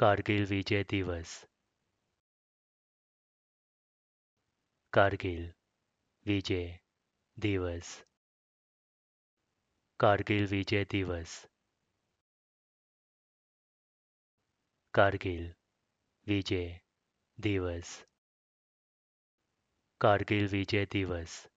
कारगिल विजय दिवस कारगिल विजय दिवस कारगिल विजय दिवस कारगिल विजय दिवस कारगिल विजय दिवस